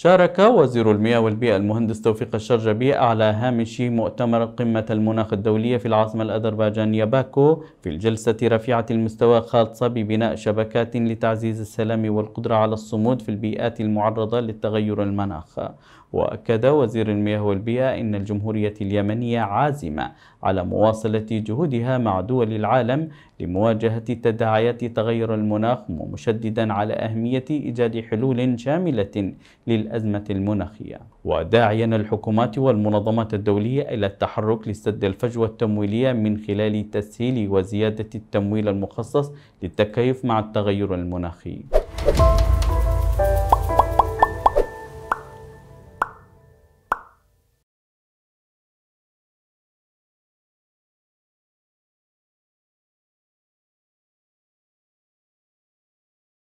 شارك وزير المياه والبيئة المهندس توفيق الشرجبي على هامش مؤتمر قمة المناخ الدولية في العاصمة الأذربيجانية باكو في الجلسة رفيعة المستوى خاصة ببناء شبكات لتعزيز السلام والقدرة على الصمود في البيئات المعرضة للتغير المناخ وأكد وزير المياه والبيئة أن الجمهورية اليمنية عازمة على مواصلة جهودها مع دول العالم لمواجهة تداعيات تغير المناخ ومشددا على أهمية إيجاد حلول شاملة لل الأزمة المناخية وداعيا الحكومات والمنظمات الدولية إلى التحرك لسد الفجوة التمويلية من خلال تسهيل وزيادة التمويل المخصص للتكيف مع التغير المناخي